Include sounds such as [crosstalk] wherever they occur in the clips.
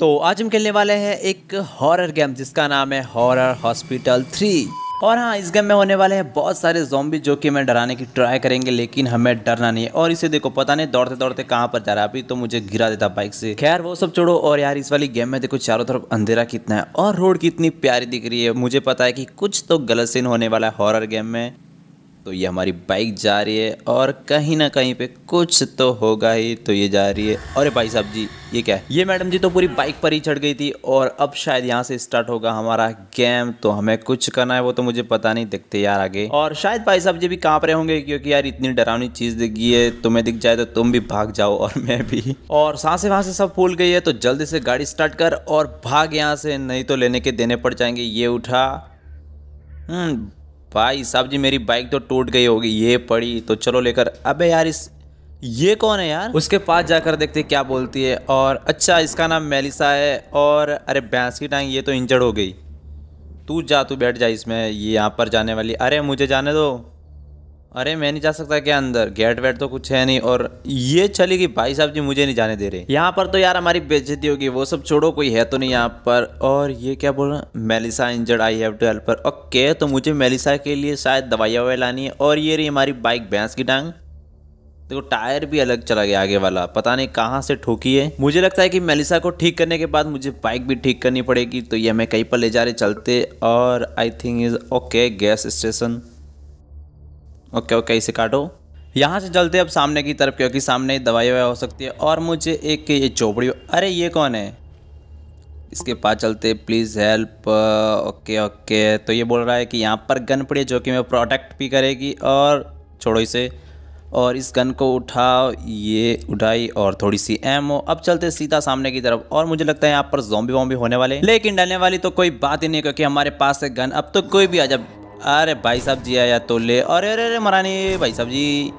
तो आज हम खेलने वाले हैं एक हॉरर गेम जिसका नाम है हॉरर हॉस्पिटल थ्री और हाँ इस गेम में होने वाले हैं बहुत सारे जोम्बी जो कि हमें डराने की ट्राई करेंगे लेकिन हमें डरना नहीं है और इसे देखो पता नहीं दौड़ते दौड़ते कहाँ पर जा रहा है अभी तो मुझे गिरा देता बाइक से खैर वो सब छोड़ो और यार इस वाली गेम में देखो चारों तरफ अंधेरा कितना है और रोड कितनी प्यारी दिख रही है मुझे पता है कि कुछ तो गलत सीन होने वाला है हॉर गेम में तो ये हमारी बाइक जा रही है और कहीं ना कहीं पे कुछ तो होगा ही तो ये जा रही है अरे भाई साहब जी ये क्या है ये मैडम जी तो पूरी बाइक पर ही चढ़ गई थी और अब शायद यहाँ से स्टार्ट होगा हमारा गेम तो हमें कुछ करना है वो तो मुझे पता नहीं दिखते यार आगे और शायद भाई साहब जी भी कांप रहे होंगे क्योंकि यार इतनी डरावनी चीज़ दिख गई है तुम्हें दिख जाए तो तुम भी भाग जाओ और [laughs] मैं भी और सांसे वहां से सब फूल गई है तो जल्दी से गाड़ी स्टार्ट कर और भाग यहाँ से नहीं तो लेने के देने पड़ जाएंगे ये उठा हम्म, भाई साहब जी मेरी बाइक तो टूट गई होगी ये पड़ी तो चलो लेकर अबे यार इस ये कौन है यार उसके पास जाकर देखते क्या बोलती है और अच्छा इसका नाम मेलिसा है और अरे भैंस की टांग ये तो इंजर्ड हो गई तू जा तू बैठ जा इसमें ये यहाँ पर जाने वाली अरे मुझे जाने दो अरे मैं नहीं जा सकता क्या अंदर गेट वेट तो कुछ है नहीं और ये चली गई भाई साहब जी मुझे नहीं जाने दे रहे यहाँ पर तो यार हमारी बेजती होगी वो सब छोड़ो कोई है तो नहीं यहाँ पर और ये क्या बोल रहा Melissa injured I have to helper okay तो मुझे मेलिसा के लिए शायद दवाइयाँ ववाई लानी है और ये रही हमारी बाइक भैंस की टांग देखो टायर भी अलग चला गया आगे वाला पता नहीं कहाँ से ठोकी है मुझे लगता है कि मेलिसा को ठीक करने के बाद मुझे बाइक भी ठीक करनी पड़ेगी तो ये हमें कहीं पर ले जा रहे चलते और I think is okay gas station okay okay इसे काटो यहाँ से चलते अब सामने की तरफ क्योंकि सामने दवाई ववाई हो सकती है और मुझे एक ये चौपड़ी अरे ये कौन है इसके पास चलते प्लीज़ हेल्प ओके ओके तो ये बोल रहा है कि यहाँ पर गन पड़ी है जो कि मैं प्रोटेक्ट भी करेगी और छोड़ो इसे और इस गन को उठाओ ये उठाई और थोड़ी सी एम हो अब चलते सीधा सामने की तरफ और मुझे लगता है यहाँ पर जोम्बी वोम्बी होने वाले लेकिन डलने वाली तो कोई बात ही नहीं क्योंकि हमारे पास है गन अब तो कोई भी आ जाए अरे भाई साहब जी आया तो ले अरे अरे अरे मरा नहीं भाई साहब जी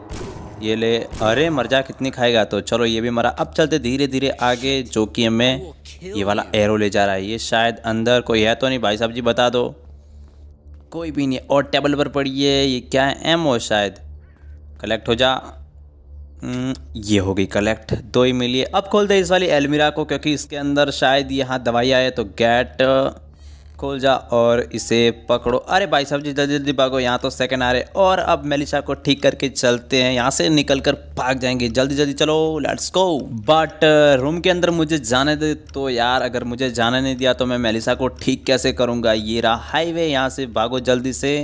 ये ले अरे मर जा कितनी खाएगा तो चलो ये भी मरा अब चलते धीरे धीरे आगे जो कि हमें ये वाला एरो ले जा रहा है ये शायद अंदर कोई है तो नहीं भाई साहब जी बता दो कोई भी नहीं और टेबल पर पड़ी है ये क्या है एम हो शायद कलेक्ट हो जा हम्म, ये हो गई कलेक्ट दो ही मिली अब खोल दे इस वाली एलमिरा को क्योंकि इसके अंदर शायद यहाँ दवाई आए तो गेट खोल जा और इसे पकड़ो अरे भाई साहब जी जल्दी जल्दी भागो यहाँ तो सेकंड आ रहे और अब मेलिशा को ठीक करके चलते हैं यहाँ से निकल कर भाग जाएंगे जल्दी जल्दी चलो लेट्स गो बट रूम के अंदर मुझे जाने दे तो यार अगर मुझे जाने नहीं दिया तो मैं मेलिशा को ठीक कैसे करूँगा ये रहा हाईवे यहाँ से भागो जल्दी से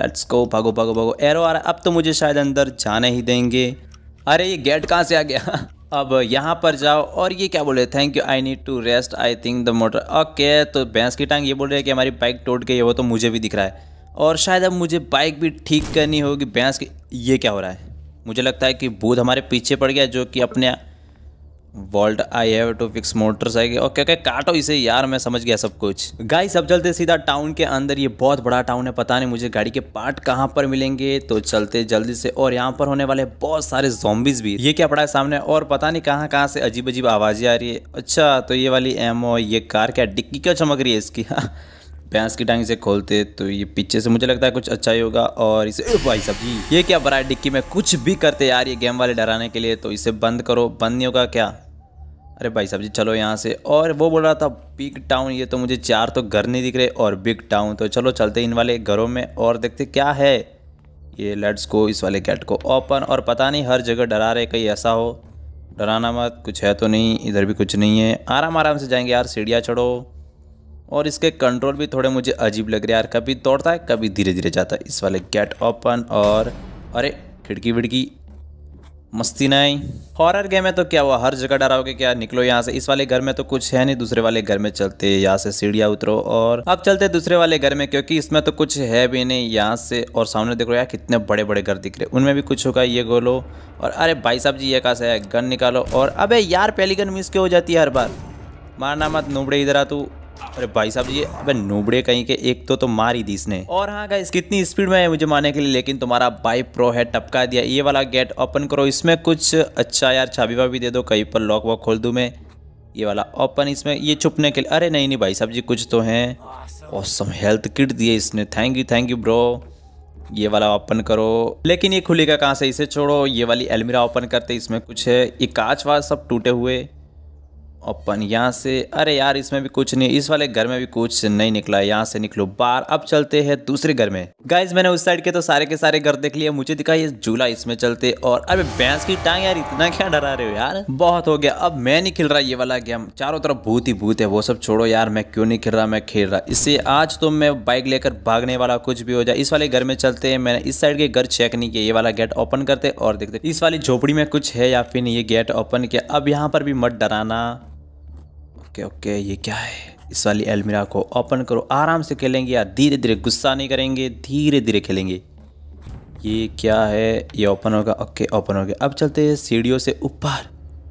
लेट्स गो भागो भागो भागो एरो आ रहा अब तो मुझे शायद अंदर जाने ही देंगे अरे ये गेट कहाँ से आ गया [laughs] अब यहाँ पर जाओ और ये क्या बोले thank you I need to rest I think the motor okay तो भैंस की टांग ये बोल रहे हैं कि हमारी बाइक टूट गई है वो तो मुझे भी दिख रहा है और शायद अब मुझे बाइक भी ठीक करनी होगी भैंस की ये क्या हो रहा है मुझे लगता है कि भूत हमारे पीछे पड़ गया जो कि अपने vault I have to fix motorcycle okay okay काटो इसे यार मैं समझ गया सब कुछ गाइस सब चलते सीधा टाउन के अंदर ये बहुत बड़ा टाउन है पता नहीं मुझे गाड़ी के पार्ट कहाँ पर मिलेंगे तो चलते जल्दी से और यहाँ पर होने वाले बहुत सारे जोम्बिस भी ये क्या पड़ा है सामने और पता नहीं कहाँ कहाँ से अजीब अजीब आवाज़ें आ रही है अच्छा तो ये वाली एमओ ये कार क्या डिक्की क्यों चमक रही है इसकी प्यास [laughs] की टांग से खोलते तो ये पीछे से मुझे लगता है कुछ अच्छा ही होगा और इसे भाई सब जी ये क्या बड़ा डिक्की में कुछ भी करते यार ये गेम वाले डराने के लिए तो इसे बंद करो बंद नहीं होगा क्या अरे भाई साहब जी चलो यहाँ से और वो बोल रहा था बिग टाउन ये तो मुझे चार तो घर नहीं दिख रहे और बिग टाउन तो चलो चलते इन वाले घरों में और देखते क्या है ये लेट्स को इस वाले गेट को ओपन और पता नहीं हर जगह डरा रहे कहीं ऐसा हो डराना मत कुछ है तो नहीं इधर भी कुछ नहीं है आराम आराम से जाएंगे यार सीढ़ियाँ चढ़ो और इसके कंट्रोल भी थोड़े मुझे अजीब लग रहे यार कभी दौड़ता है कभी धीरे धीरे जाता है इस वाले गेट ओपन और अरे खिड़की विड़की मस्ती ना आई हॉरर गेम है तो क्या हुआ हर जगह डराओगे क्या निकलो यहाँ से इस वाले घर में तो कुछ है नहीं दूसरे वाले घर में चलते यहाँ से सीढ़ियाँ उतरो और अब चलते दूसरे वाले घर में क्योंकि इसमें तो कुछ है भी नहीं यहाँ से और सामने देखो यार कितने बड़े बड़े घर दिख रहे उनमें भी कुछ होगा ये गोलो और अरे भाई साहब जी ये कहा से गन निकालो और अब यार पहली गन मिस क्यों हो जाती है हर बार मारना मत नूबड़े इधर आ तू अरे भाई साहब ये अबे नोबड़े कहीं के एक तो तो मार ही दी इसने और हाँ गाइस कितनी स्पीड में है मुझे मारने के लिए लेकिन तुम्हारा बाई प्रो है टपका दिया ये वाला गेट ओपन करो इसमें कुछ अच्छा यार छाबी वाबी दे दो कहीं पर लॉक वॉक खोल दूँ मैं ये वाला ओपन इसमें ये छुपने के लिए अरे नहीं नहीं भाई साहब जी कुछ तो हैं औसम हेल्थ किट दिए इसने thank you thank you bro ये वाला ओपन करो लेकिन ये खुलेगा कहाँ से इसे छोड़ो ये वाली अलमीरा ओपन करते इसमें कुछ है ये कांच वाच सब टूटे हुए ओपन यहाँ से अरे यार इसमें भी कुछ नहीं इस वाले घर में भी कुछ नहीं निकला यहाँ से निकलो बाहर अब चलते हैं दूसरे घर में गाइज मैंने उस साइड के तो सारे के सारे घर देख लिए मुझे दिखा ये झूला इसमें चलते और अरे भैंस की टांग यार इतना क्या डरा रहे हो यार बहुत हो गया अब मैं नहीं खेल रहा ये वाला गेम चारों तरफ भूत ही भूत है वो सब छोड़ो यार मैं क्यों नहीं खेल रहा मैं खेल रहा इससे आज तो मैं बाइक लेकर भागने वाला कुछ भी हो जाए इस वाले घर में चलते है मैंने इस साइड के घर चेक नहीं किया ये वाला गेट ओपन करते और देखते इस वाली झोपड़ी में कुछ है या फिर ये गेट ओपन किया अब यहाँ पर भी मत डराना ओके ओके ये क्या है इस वाली एलमिरा को ओपन करो आराम से खेलेंगे या धीरे धीरे गुस्सा नहीं करेंगे धीरे धीरे खेलेंगे ये क्या है ये ओपन होगा ओके ओपन हो गया अब चलते हैं सीढ़ियों से ऊपर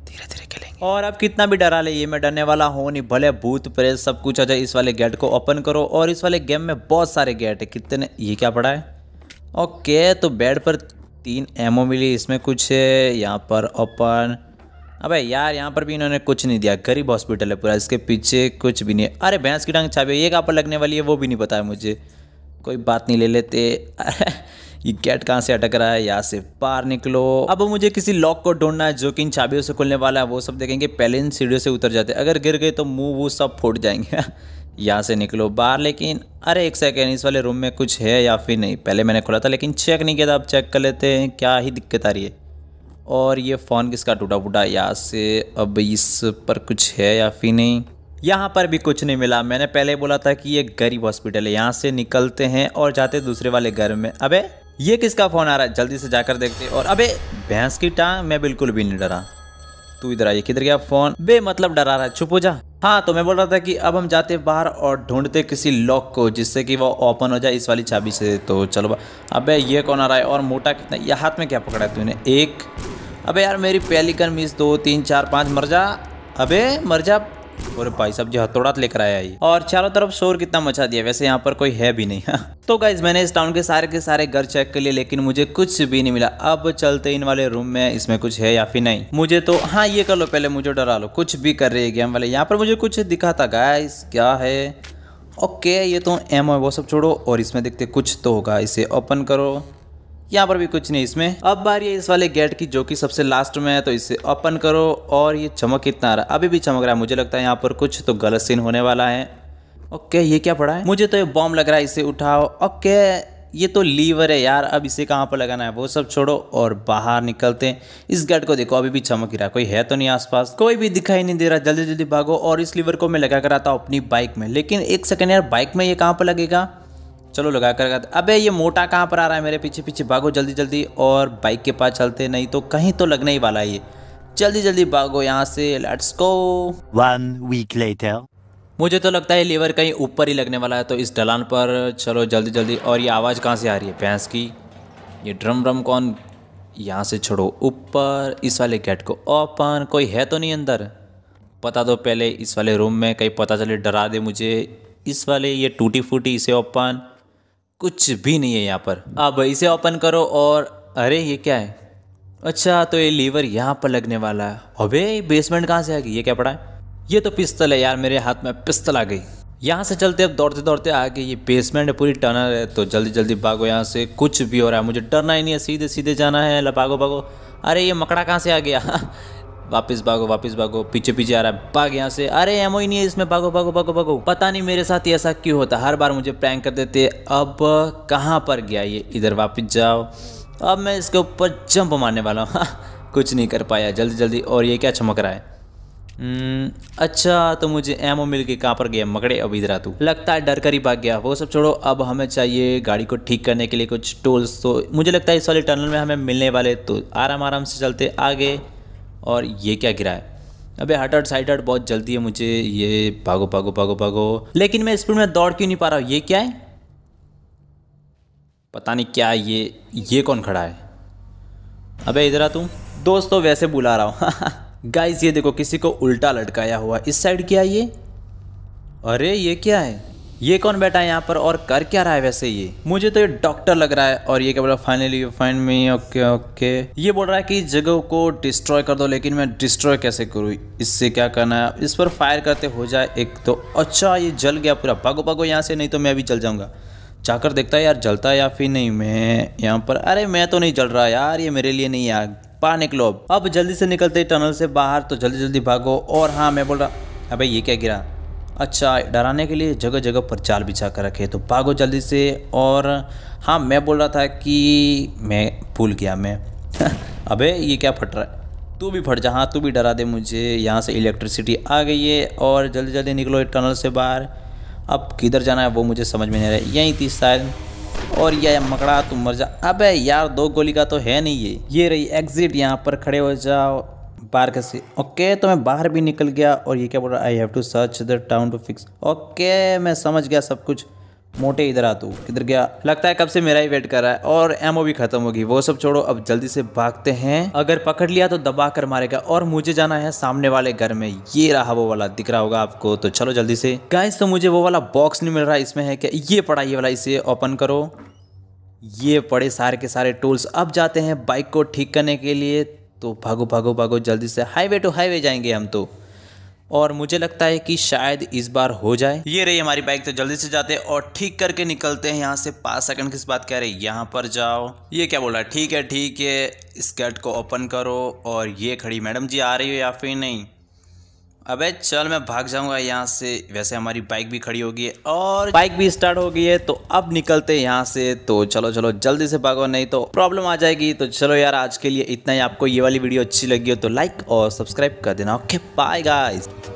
धीरे धीरे खेलेंगे और अब कितना भी डरा ले ये मैं डरने वाला हूँ नहीं भले भूत प्रेस सब कुछ आ जाए इस वाले गेट को ओपन करो और इस वाले गेम में बहुत सारे गेट है कितने ये क्या पड़ा है ओके तो बेड पर तीन एमओ मिली इसमें कुछ है यहाँ पर ओपन अबे हाँ यार यहाँ पर भी इन्होंने कुछ नहीं दिया गरीब हॉस्पिटल है पूरा इसके पीछे कुछ भी नहीं अरे भैंस की टांग छापी ये कहाँ पर लगने वाली है वो भी नहीं पता है मुझे कोई बात नहीं ले लेते ये गेट कहाँ से अटक रहा है यहाँ से बाहर निकलो अब मुझे किसी लॉक को ढूंढना है जो कि इन चाबियों से खुलने वाला है वो सब देखेंगे पहले इन सीढ़ियों से उतर जाते अगर गिर गए तो मुंह वूह सब फूट जाएंगे [laughs] यहाँ से निकलो बाहर लेकिन अरे एक सेकेंड इस वाले रूम में कुछ है या फिर नहीं पहले मैंने खोला था लेकिन चेक नहीं किया था अब चेक कर लेते हैं क्या ही दिक्कत आ रही है और ये फ़ोन किसका टूटा फूटा यहाँ से अब इस पर कुछ है या फिर नहीं यहाँ पर भी कुछ नहीं मिला मैंने पहले बोला था कि ये गरीब हॉस्पिटल है यहाँ से निकलते हैं और जाते दूसरे वाले घर में अबे ये किसका फ़ोन आ रहा है जल्दी से जाकर देखते और अबे भैंस की टांग मैं बिल्कुल भी नहीं डरा तू इधर आइए किधर गया फ़ोन बे मतलब डरा रहा है चुप हो जा हाँ तो मैं बोल रहा था कि अब हम जाते बाहर और ढूंढते किसी लॉक को जिससे कि वो ओपन हो जाए इस वाली चाबी से तो चलो अबे ये कौन आ रहा है और मोटा कितना ये हाथ में क्या पकड़ा है तूने एक अबे यार मेरी पेलिकन मिस दो तीन चार पाँच मर जा अबे मर जा और भाई सब जो हथौड़ा लेकर आया ही और चारों तरफ शोर कितना मचा दिया वैसे यहाँ पर कोई है भी नहीं हाँ। तो गाइज मैंने इस टाउन के सारे के सारे घर चेक कर लिए लेकिन मुझे कुछ भी नहीं मिला अब चलते इन वाले रूम में इसमें कुछ है या फिर नहीं मुझे तो हाँ ये कर लो पहले मुझे डरा लो कुछ भी कर रही है गेम वाले यहाँ पर मुझे कुछ दिखा था गाइस क्या है ओके ये तो एम वो सब छोड़ो और इसमें देखते कुछ तो होगा इसे ओपन करो यहाँ पर भी कुछ नहीं इसमें अब बारी है इस वाले गेट की जो कि सबसे लास्ट में है तो इसे ओपन करो और ये चमक कितना आ रहा अभी भी चमक रहा है मुझे लगता है यहाँ पर कुछ तो गलत सीन होने वाला है ओके ये क्या पड़ा है मुझे तो ये बॉम्ब लग रहा है इसे उठाओ ओके ये तो लीवर है यार अब इसे कहाँ पर लगाना है वो सब छोड़ो और बाहर निकलते हैं इस गेट को देखो अभी भी चमक ही रहा कोई है तो नहीं आसपास कोई भी दिखाई नहीं दे रहा जल्दी जल्दी भागो और इस लीवर को मैं लगा कर आता हूँ अपनी बाइक में लेकिन एक सेकंड यार बाइक में ये कहाँ पर लगेगा चलो लगा कर लगाते अबे ये मोटा कहाँ पर आ रहा है मेरे पीछे पीछे भागो जल्दी जल्दी और बाइक के पास चलते नहीं तो कहीं तो लगने ही वाला है ये जल्दी जल्दी भागो यहाँ से let's go one week later मुझे तो लगता है लीवर कहीं ऊपर ही लगने वाला है तो इस ढलान पर चलो जल्दी जल्दी और ये आवाज़ कहाँ से आ रही है भैंस की ये ड्रम ड्रम कौन यहाँ से छोड़ो ऊपर इस वाले गेट को ओपन कोई है तो नहीं अंदर पता तो पहले इस वाले रूम में कहीं पता चले डरा दे मुझे इस वाले ये टूटी फूटी इसे ओपन कुछ भी नहीं है यहाँ पर अब इसे ओपन करो और अरे ये क्या है अच्छा तो ये लीवर यहाँ पर लगने वाला है अबे बेसमेंट कहाँ से आ गई ये क्या पड़ा है ये तो पिस्तल है यार मेरे हाथ में पिस्तल आ गई यहाँ से चलते अब दौड़ते दौड़ते आगे ये बेसमेंट है पूरी टनल है तो जल्दी जल्दी भागो यहाँ से कुछ भी हो रहा है मुझे डरना ही नहीं है सीधे सीधे जाना है भागो भागो अरे ये मकड़ा कहाँ से आ गया वापस भागो वापस भागो पीछे पीछे आ रहा है भाग यहाँ से अरे एमओ ही नहीं है इसमें भागो भागो भागो भागो पता नहीं मेरे साथ ही ऐसा क्यों होता हर बार मुझे प्रैंक कर देते अब कहाँ पर गया ये इधर वापस जाओ अब मैं इसके ऊपर जंप मारने वाला हूँ हाँ, कुछ नहीं कर पाया जल्दी जल्दी और ये क्या चमक रहा है हम्म, अच्छा तो मुझे एमओ मिल के कहाँ पर गया मकड़े अब इधर आ तू लगता है डर कर ही भाग गया वो सब छोड़ो अब हमें चाहिए गाड़ी को ठीक करने के लिए कुछ टोल्स तो मुझे लगता है इस वाले टनल में हमें मिलने वाले तो आराम आराम से चलते आगे और ये क्या गिरा है अबे हट हट साइड हट बहुत जल्दी है मुझे ये भागो भागो भागो भागो लेकिन मैं स्पीड में दौड़ क्यों नहीं पा रहा हूँ ये क्या है पता नहीं क्या ये ये कौन खड़ा है अबे इधर आ तू दोस्तों वैसे बुला रहा हूँ गाइस [laughs] ये देखो किसी को उल्टा लटकाया हुआ इस साइड क्या है ये अरे ये क्या है ये कौन बैठा है यहाँ पर और कर क्या रहा है वैसे ये मुझे तो ये डॉक्टर लग रहा है और ये क्या बोला finally fine me okay okay ये बोल रहा है कि जगह को डिस्ट्रॉय कर दो लेकिन मैं डिस्ट्रॉय कैसे करूँ इससे क्या करना है इस पर फायर करते हो जाए एक तो अच्छा ये जल गया पूरा भागो भागो यहाँ से नहीं तो मैं अभी जल जाऊँगा जाकर देखता है यार जलता है या फिर नहीं मैं यहाँ पर अरे मैं तो नहीं जल रहा यार ये मेरे लिए नहीं यार बाहर निकलो अब अब जल्दी से निकलते टनल से बाहर तो जल्दी जल्दी भागो और हाँ मैं बोल रहा अबे ये क्या गिरा अच्छा डराने के लिए जगह जगह पर चाल बिछा कर रखे तो भागो जल्दी से और हाँ मैं बोल रहा था कि मैं भूल गया मैं [laughs] अबे ये क्या फट रहा है तू भी फट जा हाँ तू भी डरा दे मुझे यहाँ से इलेक्ट्रिसिटी आ गई है और जल्दी जल्दी निकलो टनल से बाहर अब किधर जाना है वो मुझे समझ में नहीं रहा यहीं थी शायद और यह मकड़ा तुम मर जा अबे यार दो गोली का तो है नहीं ये ये रही एग्जिट यहाँ पर खड़े हो जाओ पार्क से ओके तो मैं बाहर भी निकल गया और ये क्या बोल रहा I have to search the town to fix okay मैं समझ गया सब कुछ मोटे इधर आ तू किधर गया लगता है कब से मेरा ही वेट कर रहा है और एमओ भी खत्म होगी वो सब छोड़ो अब जल्दी से भागते हैं अगर पकड़ लिया तो दबा कर मारेगा और मुझे जाना है सामने वाले घर में ये रहा वो वाला दिख रहा होगा आपको तो चलो जल्दी से गाइस तो मुझे वो वाला बॉक्स नहीं मिल रहा है इसमें है क्या ये पड़ा ये वाला इसे ओपन करो ये पड़े सारे के सारे टूल्स अब जाते हैं बाइक को ठीक करने के लिए तो भागो भागो भागो जल्दी से हाईवे टू हाईवे जाएंगे हम तो और मुझे लगता है कि शायद इस बार हो जाए ये रही हमारी बाइक तो जल्दी से जाते हैं और ठीक करके निकलते हैं यहाँ से पाँच सेकंड किस बात कह रहे यहाँ पर जाओ ये क्या बोला ठीक है ठीक है स्कर्ट को ओपन करो और ये खड़ी मैडम जी आ रही हो या फिर नहीं अबे चल मैं भाग जाऊंगा यहाँ से वैसे हमारी बाइक भी खड़ी होगी और बाइक भी स्टार्ट हो गई है तो अब निकलते हैं यहाँ से तो चलो चलो जल्दी से भागो नहीं तो प्रॉब्लम आ जाएगी तो चलो यार आज के लिए इतना ही आपको ये वाली वीडियो अच्छी लगी हो तो लाइक और सब्सक्राइब कर देना ओके बाय गाइस